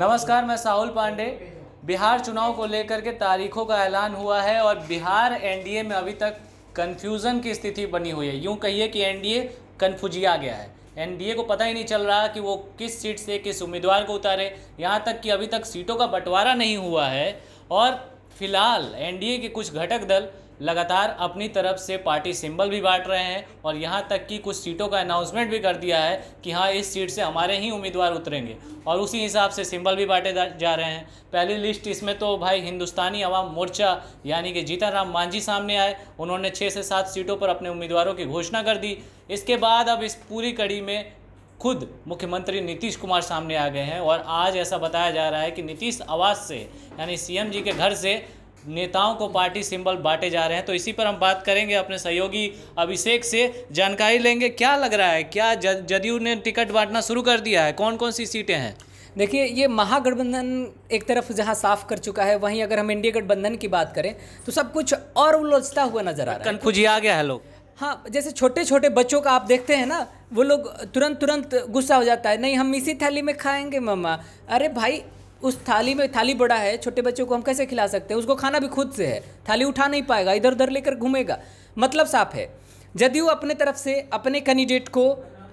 नमस्कार मैं साहुल पांडे बिहार चुनाव को लेकर के तारीखों का ऐलान हुआ है और बिहार एनडीए में अभी तक कन्फ्यूज़न की स्थिति बनी हुई है यूँ कहिए कि एनडीए कन्फ्यूजिया गया है एनडीए को पता ही नहीं चल रहा कि वो किस सीट से किस उम्मीदवार को उतारे यहाँ तक कि अभी तक सीटों का बंटवारा नहीं हुआ है और फिलहाल एनडीए के कुछ घटक दल लगातार अपनी तरफ से पार्टी सिंबल भी बांट रहे हैं और यहाँ तक कि कुछ सीटों का अनाउंसमेंट भी कर दिया है कि हाँ इस सीट से हमारे ही उम्मीदवार उतरेंगे और उसी हिसाब से सिंबल भी बांटे जा रहे हैं पहली लिस्ट इसमें तो भाई हिंदुस्तानी अवाम मोर्चा यानी कि राम मांझी सामने आए उन्होंने छः से सात सीटों पर अपने उम्मीदवारों की घोषणा कर दी इसके बाद अब इस पूरी कड़ी में खुद मुख्यमंत्री नीतीश कुमार सामने आ गए हैं और आज ऐसा बताया जा रहा है कि नीतीश आवास से यानी सीएम जी के घर से नेताओं को पार्टी सिंबल बांटे जा रहे हैं तो इसी पर हम बात करेंगे अपने सहयोगी अभिषेक से जानकारी लेंगे क्या लग रहा है क्या जदयू ने टिकट बांटना शुरू कर दिया है कौन कौन सी सीटें हैं देखिए ये महागठबंधन एक तरफ जहां साफ कर चुका है वहीं अगर हम इंडिया गठबंधन की बात करें तो सब कुछ और उलझता हुआ नजर आ रहा है आ गया है लोग हाँ जैसे छोटे छोटे बच्चों का आप देखते हैं ना वो लोग तुरंत तुरंत गुस्सा हो जाता है नहीं हम इसी थैली में खाएंगे मम्मा अरे भाई उस थाली में थाली बड़ा है छोटे बच्चों को हम कैसे खिला सकते हैं उसको खाना भी खुद से है थाली उठा नहीं पाएगा इधर उधर लेकर घूमेगा मतलब साफ है जदयू अपने तरफ से अपने कैंडिडेट को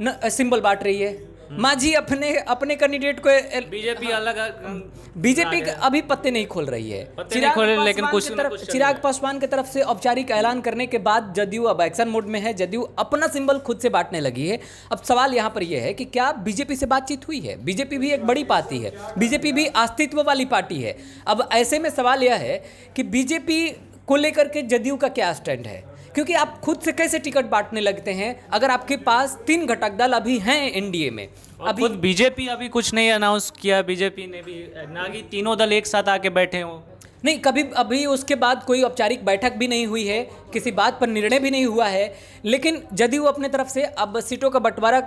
न, सिंबल बांट रही है माझी अपने अपने कैंडिडेट को बीजेपी हाँ। अलग हम्म। हाँ। बीजेपी हाँ, अभी पत्ते नहीं खोल रही है चिराग लेकिन कुछ तरफ चिराग पासवान की तरफ से औपचारिक ऐलान करने के बाद जदयू अब एक्शन मोड में है जदयू अपना सिंबल खुद से बांटने लगी है अब सवाल यहाँ पर यह है कि क्या बीजेपी से बातचीत हुई है बीजेपी भी एक बड़ी पार्टी है बीजेपी भी अस्तित्व वाली पार्टी है अब ऐसे में सवाल यह है कि बीजेपी को लेकर के जदयू का क्या स्टैंड है क्योंकि आप खुद से कैसे टिकट बांटने लगते हैं अगर आपके पास तीन घटक दल अभी हैं एनडीए में अभी बीजेपी अभी कुछ नहीं अनाउंस किया बीजेपी ने भी ना कि तीनों दल एक साथ आके बैठे हों नहीं कभी अभी उसके बाद कोई औपचारिक बैठक भी नहीं हुई है किसी बात पर निर्णय भी नहीं हुआ है लेकिन यदि वो अपने तरफ से अब सीटों का बंटवारा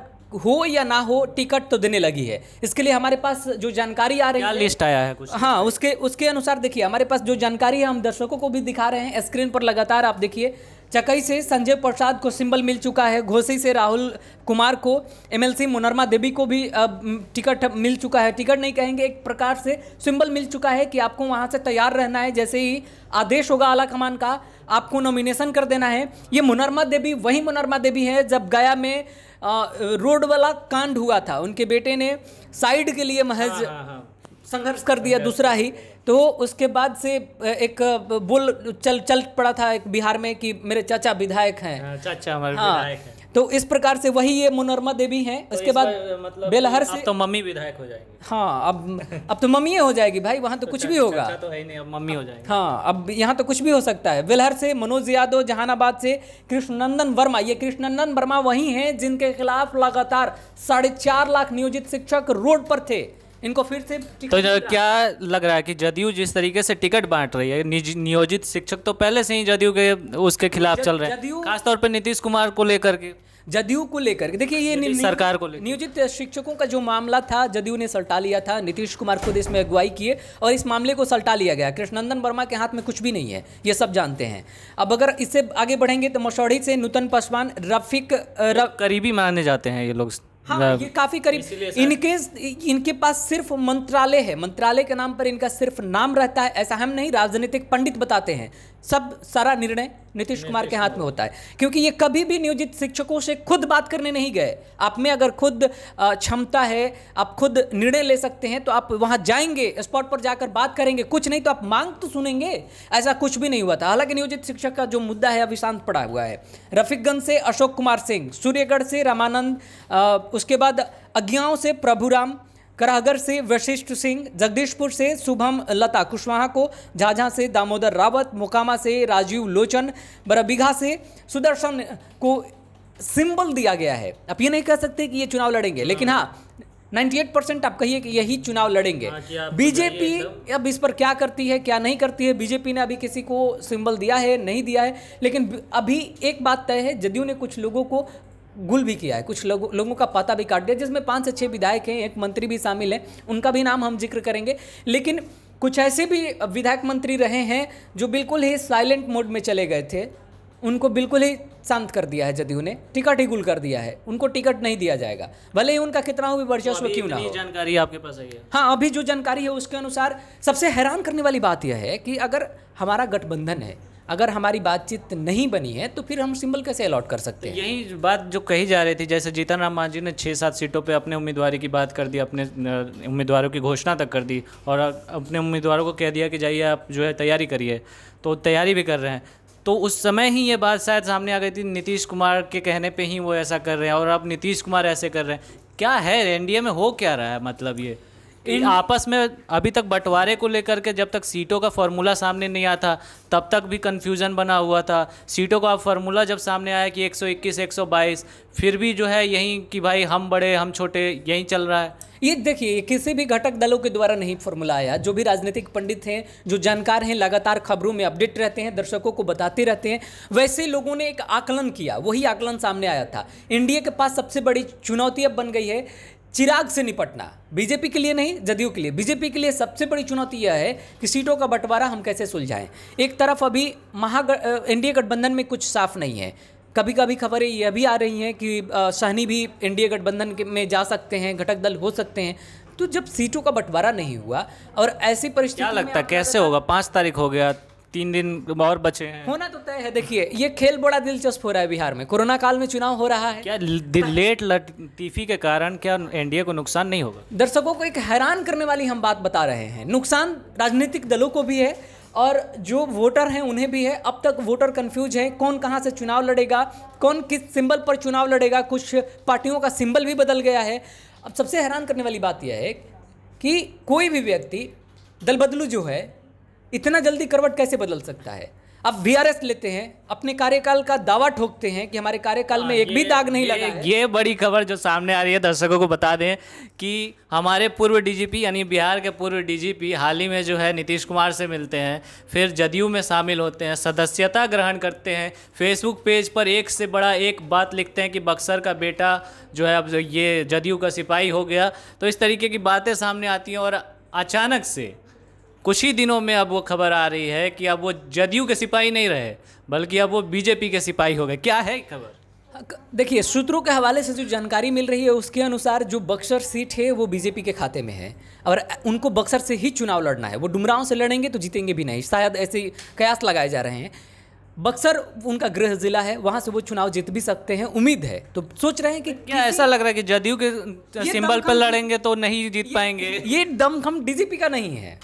हो या ना हो टिकट तो देने लगी है इसके लिए हमारे पास जो जानकारी आ रही है लिस्ट आया है कुछ हाँ उसके उसके अनुसार देखिए हमारे पास जो जानकारी है हम दर्शकों को भी दिखा रहे हैं स्क्रीन पर लगातार आप देखिए चकई से संजय प्रसाद को सिंबल मिल चुका है घोसी से राहुल कुमार को एमएलसी मुनरमा देवी को भी टिकट मिल चुका है टिकट नहीं कहेंगे एक प्रकार से सिंबल मिल चुका है कि आपको वहाँ से तैयार रहना है जैसे ही आदेश होगा आला कमान का आपको नॉमिनेशन कर देना है ये मुनरमा देवी वही मुनरमा देवी है जब गया में रोड वाला कांड हुआ था उनके बेटे ने साइड के लिए महज हाँ, हाँ, हाँ।, हाँ। संघर्ष कर दिया दूसरा ही तो उसके बाद से एक बोल चल चल पड़ा था एक बिहार में कि मेरे चाचा विधायक हैं हाँ, चाचा हमारे हाँ, विधायक हैं तो इस प्रकार से वही ये मुनरमा देवी हैं तो उसके बाद मतलब बेलहर से तो मम्मी विधायक हो जाएगी हाँ अब अब तो मम्मी हो जाएगी भाई वहाँ तो, तो कुछ भी होगा तो है नहीं अब मम्मी हो जाएगी हाँ अब यहाँ तो कुछ भी हो सकता है बेलहर से मनोज यादव जहानाबाद से कृष्णनंदन वर्मा ये कृष्णनंदन वर्मा वही हैं जिनके खिलाफ लगातार साढ़े लाख नियोजित शिक्षक रोड पर थे इनको फिर से तो क्या लग रहा है कि जदयू जिस तरीके से टिकट बांट रही है नियोजित शिक्षक तो पहले से ही जदयू के उसके खिलाफ चल रहे हैं खासतौर पर नीतीश कुमार को लेकर के जदयू को लेकर के देखिए ये सरकार को नियोजित शिक्षकों का जो मामला था जदयू ने सलटा लिया था नीतीश कुमार खुद इसमें अगुवाई किए और इस मामले को सलटा लिया गया कृष्णनंदन वर्मा के हाथ में कुछ भी नहीं है ये सब जानते हैं अब अगर इससे आगे बढ़ेंगे तो मसौढ़ी से नूतन पासवान रफिक रफ... करीबी माने जाते हैं ये लोग हाँ ये काफी करीब इनके इनके पास सिर्फ मंत्रालय है मंत्रालय के नाम पर इनका सिर्फ नाम रहता है ऐसा हम नहीं राजनीतिक पंडित बताते हैं सब सारा निर्णय नीतीश कुमार के हाथ में होता है क्योंकि ये कभी भी नियोजित शिक्षकों से खुद बात करने नहीं गए आप में अगर खुद क्षमता है आप खुद निर्णय ले सकते हैं तो आप वहाँ जाएंगे स्पॉट पर जाकर बात करेंगे कुछ नहीं तो आप मांग तो सुनेंगे ऐसा कुछ भी नहीं हुआ था हालांकि नियोजित शिक्षक का जो मुद्दा है अभी शांत पड़ा हुआ है रफिकगंज से अशोक कुमार सिंह सूर्यगढ़ से रामानंद उसके बाद अज्ञाओं से प्रभुराम करागर से वशिष्ठ सिंह जगदीशपुर से शुभम लता कुशवाहा को झाझा से दामोदर रावत मोकामा से राजीव लोचन बरबीघा से सुदर्शन को सिंबल दिया गया है आप ये नहीं कह सकते कि ये चुनाव लड़ेंगे लेकिन हाँ 98 हाँ, परसेंट आप कहिए कि यही चुनाव लड़ेंगे हाँ, बीजेपी अब इस पर क्या करती है क्या नहीं करती है बीजेपी ने अभी किसी को सिंबल दिया है नहीं दिया है लेकिन अभी एक बात तय है जदयू ने कुछ लोगों को गुल भी किया है कुछ लोग, लोगों का पता भी काट दिया जिसमें पाँच से छह विधायक हैं एक मंत्री भी शामिल हैं उनका भी नाम हम जिक्र करेंगे लेकिन कुछ ऐसे भी विधायक मंत्री रहे हैं जो बिल्कुल ही साइलेंट मोड में चले गए थे उनको बिल्कुल ही शांत कर दिया है जदयू ने टिकट ही गुल कर दिया है उनको टिकट नहीं दिया जाएगा भले ही उनका कितना भी वर्चस्व तो क्यों ना हो जानकारी आपके पास है हाँ अभी जो जानकारी है उसके अनुसार सबसे हैरान करने वाली बात यह है कि अगर हमारा गठबंधन है अगर हमारी बातचीत नहीं बनी है तो फिर हम सिंबल कैसे अलॉट कर सकते हैं यही बात जो कही जा रही थी जैसे जीतन राम मांझी ने छः सात सीटों पे अपने उम्मीदवार की बात कर दी अपने उम्मीदवारों की घोषणा तक कर दी और अपने उम्मीदवारों को कह दिया कि जाइए आप जो है तैयारी करिए तो तैयारी भी कर रहे हैं तो उस समय ही ये बात शायद सामने आ गई थी नीतीश कुमार के कहने पे ही वो ऐसा कर रहे हैं और अब नीतीश कुमार ऐसे कर रहे हैं क्या है एनडीए में हो क्या रहा है मतलब ये इन आपस में अभी तक बंटवारे को लेकर के जब तक सीटों का फॉर्मूला सामने नहीं आता तब तक भी कन्फ्यूजन बना हुआ था सीटों का फॉर्मूला जब सामने आया कि 121 122 फिर भी जो है यहीं कि भाई हम बड़े हम छोटे यहीं चल रहा है ये देखिए किसी भी घटक दलों के द्वारा नहीं फॉर्मूला आया जो भी राजनीतिक पंडित हैं जो जानकार हैं लगातार खबरों में अपडेट रहते हैं दर्शकों को बताते रहते हैं वैसे लोगों ने एक आकलन किया वही आकलन सामने आया था एनडीए के पास सबसे बड़ी चुनौती अब बन गई है चिराग से निपटना बीजेपी के लिए नहीं जदयू के लिए बीजेपी के लिए सबसे बड़ी चुनौती यह है कि सीटों का बंटवारा हम कैसे सुलझाएं एक तरफ अभी महाग एनडीए गठबंधन में कुछ साफ नहीं है कभी कभी खबरें यह भी आ रही हैं कि सहनी भी एनडीए गठबंधन में जा सकते हैं घटक दल हो सकते हैं तो जब सीटों का बंटवारा नहीं हुआ और ऐसी परिस्थिति क्या लगता कैसे होगा पाँच तारीख हो गया तीन दिन और बचे हैं होना तो तय है देखिए ये खेल बड़ा दिलचस्प हो रहा है बिहार में कोरोना काल में चुनाव हो रहा है क्या हाँ। लेट लतीफी के कारण क्या एनडीए को नुकसान नहीं होगा दर्शकों को एक हैरान करने वाली हम बात बता रहे हैं नुकसान राजनीतिक दलों को भी है और जो वोटर हैं उन्हें भी है अब तक वोटर कंफ्यूज हैं कौन कहाँ से चुनाव लड़ेगा कौन किस सिंबल पर चुनाव लड़ेगा कुछ पार्टियों का सिंबल भी बदल गया है अब सबसे हैरान करने वाली बात यह है कि कोई भी व्यक्ति दल बदलू जो है इतना जल्दी करवट कैसे बदल सकता है अब वीआरएस लेते हैं अपने कार्यकाल का दावा ठोकते हैं कि हमारे कार्यकाल में हाँ, एक भी दाग नहीं लगा है। ये बड़ी खबर जो सामने आ रही है दर्शकों को बता दें कि हमारे पूर्व डीजीपी यानी बिहार के पूर्व डीजीपी हाल ही में जो है नीतीश कुमार से मिलते हैं फिर जदयू में शामिल होते हैं सदस्यता ग्रहण करते हैं फेसबुक पेज पर एक से बड़ा एक बात लिखते हैं कि बक्सर का बेटा जो है अब ये जदयू का सिपाही हो गया तो इस तरीके की बातें सामने आती हैं और अचानक से कुछ ही दिनों में अब वो खबर आ रही है कि अब वो जदयू के सिपाही नहीं रहे बल्कि अब वो बीजेपी के सिपाही हो गए क्या है खबर हाँ, देखिए सूत्रों के हवाले से जो जानकारी मिल रही है उसके अनुसार जो बक्सर सीट है वो बीजेपी के खाते में है और उनको बक्सर से ही चुनाव लड़ना है वो डुमराव से लड़ेंगे तो जीतेंगे भी नहीं शायद ऐसे कयास लगाए जा रहे हैं बक्सर उनका गृह जिला है वहाँ से वो चुनाव जीत भी सकते हैं उम्मीद है तो सोच रहे हैं कि क्या ऐसा लग रहा है कि जदयू के सिंबल पर लड़ेंगे तो नहीं जीत पाएंगे ये दमखम डीजीपी का नहीं है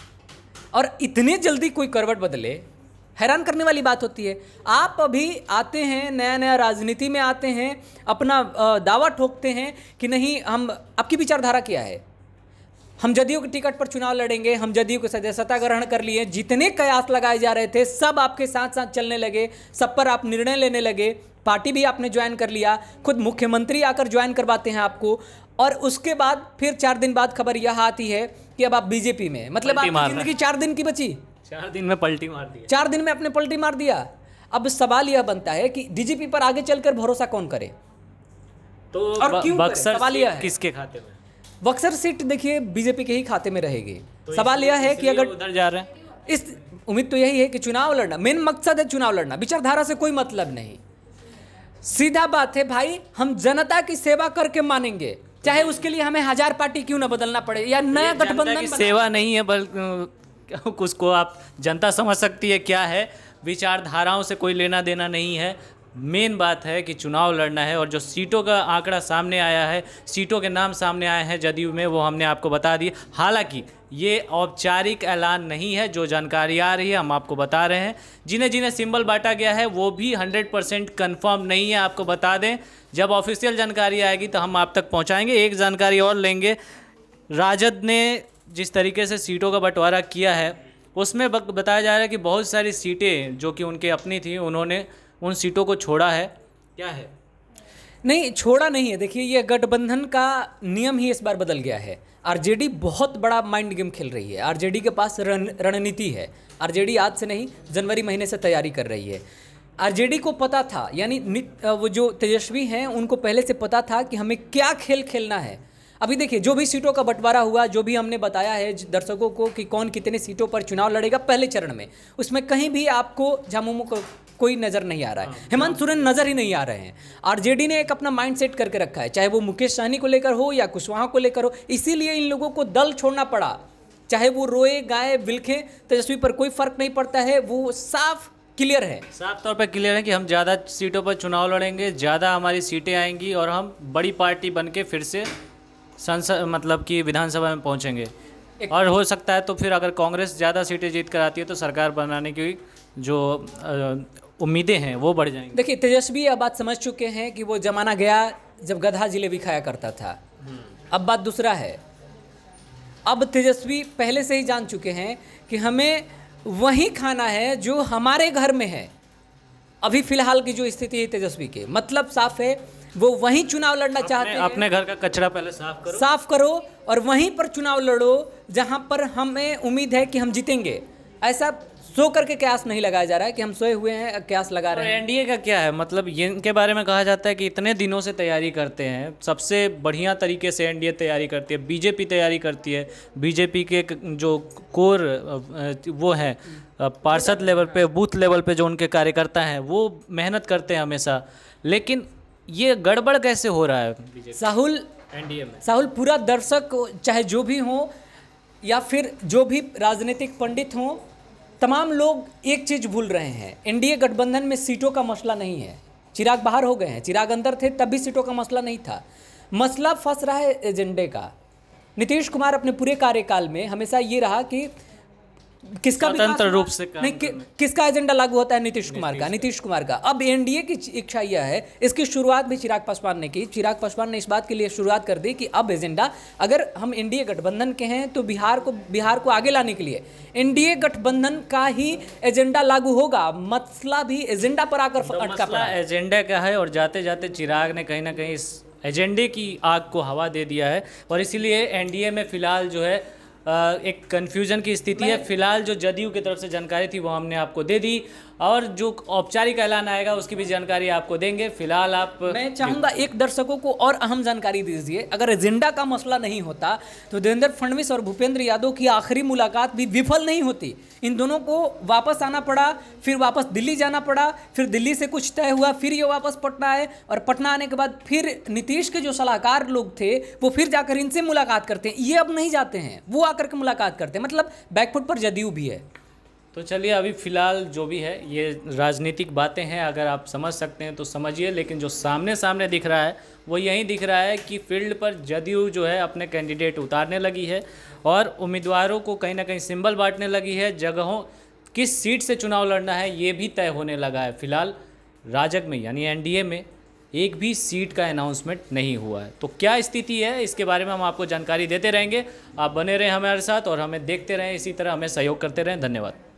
और इतने जल्दी कोई करवट बदले हैरान करने वाली बात होती है आप अभी आते हैं नया नया राजनीति में आते हैं अपना दावा ठोकते हैं कि नहीं हम आपकी विचारधारा क्या है हम जदयू के टिकट पर चुनाव लड़ेंगे हम जदयू के सदस्यता ग्रहण कर लिए जितने कयास लगाए जा रहे थे सब आपके साथ साथ चलने लगे सब पर आप निर्णय लेने लगे पार्टी भी आपने ज्वाइन कर लिया खुद मुख्यमंत्री आकर ज्वाइन करवाते हैं आपको और उसके बाद फिर चार दिन बाद खबर यह आती है कि अब आप बीजेपी में मतलब आपकी जिंदगी चार दिन की बची चार दिन में पलटी मार दी चार दिन में आपने पलटी मार दिया अब सवाल यह बनता है कि डीजीपी पर आगे चलकर भरोसा कौन करे तो और क्यों बक्सर सवाल यह है किसके खाते में बक्सर सीट देखिए बीजेपी के ही खाते में रहेगी तो सवाल यह है कि अगर उधर जा रहे हैं इस उम्मीद तो यही है कि चुनाव लड़ना मेन मकसद है चुनाव लड़ना विचारधारा से कोई मतलब नहीं सीधा बात है भाई हम जनता की सेवा करके मानेंगे चाहे उसके लिए हमें हजार पार्टी क्यों ना बदलना पड़े या नया गठबंधन सेवा नहीं है बल्कि उसको आप जनता समझ सकती है क्या है विचारधाराओं से कोई लेना देना नहीं है मेन बात है कि चुनाव लड़ना है और जो सीटों का आंकड़ा सामने आया है सीटों के नाम सामने आए हैं जदयू में वो हमने आपको बता दिए हालांकि ये औपचारिक ऐलान नहीं है जो जानकारी आ रही है हम आपको बता रहे हैं जिन्हें जिन्हें सिंबल बांटा गया है वो भी 100 परसेंट कन्फर्म नहीं है आपको बता दें जब ऑफिशियल जानकारी आएगी तो हम आप तक पहुँचाएँगे एक जानकारी और लेंगे राजद ने जिस तरीके से सीटों का बंटवारा किया है उसमें बताया जा रहा है कि बहुत सारी सीटें जो कि उनके अपनी थी उन्होंने उन सीटों को छोड़ा है क्या है नहीं छोड़ा नहीं है देखिए ये गठबंधन का नियम ही इस बार बदल गया है आरजेडी बहुत बड़ा माइंड गेम खेल रही है आरजेडी के पास रण रणनीति है आरजेडी आज से नहीं जनवरी महीने से तैयारी कर रही है आरजेडी को पता था यानी वो जो तेजस्वी हैं उनको पहले से पता था कि हमें क्या खेल खेलना है अभी देखिए जो भी सीटों का बंटवारा हुआ जो भी हमने बताया है दर्शकों को कि कौन कितने सीटों पर चुनाव लड़ेगा पहले चरण में उसमें कहीं भी आपको झामुमो कोई नज़र नहीं आ रहा है हाँ। हेमंत सोरेन नज़र ही नहीं आ रहे हैं आरजेडी ने एक अपना माइंड सेट करके रखा है चाहे वो मुकेश सहनी को लेकर हो या कुशवाहा को लेकर हो इसीलिए इन लोगों को दल छोड़ना पड़ा चाहे वो रोए गाए बिलखे तेजस्वी पर कोई फर्क नहीं पड़ता है वो साफ क्लियर है साफ तौर पर क्लियर है कि हम ज़्यादा सीटों पर चुनाव लड़ेंगे ज़्यादा हमारी सीटें आएंगी और हम बड़ी पार्टी बन के फिर से संसद मतलब कि विधानसभा में पहुंचेंगे और हो सकता है तो फिर अगर कांग्रेस ज़्यादा सीटें जीत कर आती है तो सरकार बनाने की जो उम्मीदें हैं वो बढ़ जाएंगी देखिए तेजस्वी अब बात समझ चुके हैं कि वो ज़माना गया जब गधा जिलेबी खाया करता था हम्म। अब बात दूसरा है अब तेजस्वी पहले से ही जान चुके हैं कि हमें वही खाना है जो हमारे घर में है अभी फिलहाल की जो स्थिति है तेजस्वी के मतलब साफ है वो वही चुनाव लड़ना चाहते हैं अपने घर का कचरा पहले साफ करो साफ करो और वहीं पर चुनाव लड़ो जहाँ पर हमें उम्मीद है कि हम जीतेंगे ऐसा सो करके क्यास नहीं लगाया जा रहा है कि हम सोए हुए हैं क्यास लगा रहे तो हैं एनडीए का क्या है मतलब इनके बारे में कहा जाता है कि इतने दिनों से तैयारी करते हैं सबसे बढ़िया तरीके से एनडीए तैयारी करती है बीजेपी तैयारी करती है बीजेपी के जो कोर वो हैं पार्षद लेवल पे बूथ लेवल पे जो उनके कार्यकर्ता हैं वो मेहनत करते हैं हमेशा लेकिन ये गड़बड़ कैसे हो रहा है साहुल एनडीए में साहुल पूरा दर्शक चाहे जो भी हो या फिर जो भी राजनीतिक पंडित हों तमाम लोग एक चीज़ भूल रहे हैं एनडीए गठबंधन में सीटों का मसला नहीं है चिराग बाहर हो गए हैं चिराग अंदर थे तब भी सीटों का मसला नहीं था मसला फंस रहा है एजेंडे का नीतीश कुमार अपने पूरे कार्यकाल में हमेशा ये रहा कि किसका स्वतंत्र रूप से नहीं कि, किसका एजेंडा लागू होता है नीतीश कुमार का नीतीश कुमार का अब एनडीए की इच्छा यह है इसकी शुरुआत भी चिराग पासवान ने की चिराग पासवान ने इस बात के लिए शुरुआत कर दी कि अब एजेंडा अगर हम एनडीए गठबंधन के हैं तो बिहार को बिहार को आगे लाने के लिए एनडीए गठबंधन का ही एजेंडा लागू होगा मसला भी एजेंडा पर आकर मतलब अटका पड़ा एजेंडा का है और जाते जाते चिराग ने कहीं ना कहीं इस एजेंडे की आग को हवा दे दिया है और इसीलिए एनडीए में फिलहाल जो है एक कन्फ्यूजन की स्थिति है फिलहाल जो जदयू की तरफ से जानकारी थी वो हमने आपको दे दी और जो औपचारिक ऐलान आएगा उसकी भी जानकारी आपको देंगे फिलहाल आप मैं चाहूँगा एक दर्शकों को और अहम जानकारी दीजिए अगर एजेंडा का मसला नहीं होता तो देवेंद्र फडणवीस और भूपेंद्र यादव की आखिरी मुलाकात भी विफल नहीं होती इन दोनों को वापस आना पड़ा फिर वापस दिल्ली जाना पड़ा फिर दिल्ली से कुछ तय हुआ फिर ये वापस पटना आए और पटना आने के बाद फिर नीतीश के जो सलाहकार लोग थे वो फिर जाकर इनसे मुलाकात करते हैं ये अब नहीं जाते हैं वो आकर के मुलाकात करते हैं मतलब बैकफुट पर जदयू भी है तो चलिए अभी फ़िलहाल जो भी है ये राजनीतिक बातें हैं अगर आप समझ सकते हैं तो समझिए लेकिन जो सामने सामने दिख रहा है वो यही दिख रहा है कि फील्ड पर जदयू जो है अपने कैंडिडेट उतारने लगी है और उम्मीदवारों को कहीं ना कहीं सिंबल बांटने लगी है जगहों किस सीट से चुनाव लड़ना है ये भी तय होने लगा है फिलहाल राजग में यानी एन में एक भी सीट का अनाउंसमेंट नहीं हुआ है तो क्या स्थिति है इसके बारे में हम आपको जानकारी देते रहेंगे आप बने रहें हमारे साथ और हमें देखते रहें इसी तरह हमें सहयोग करते रहें धन्यवाद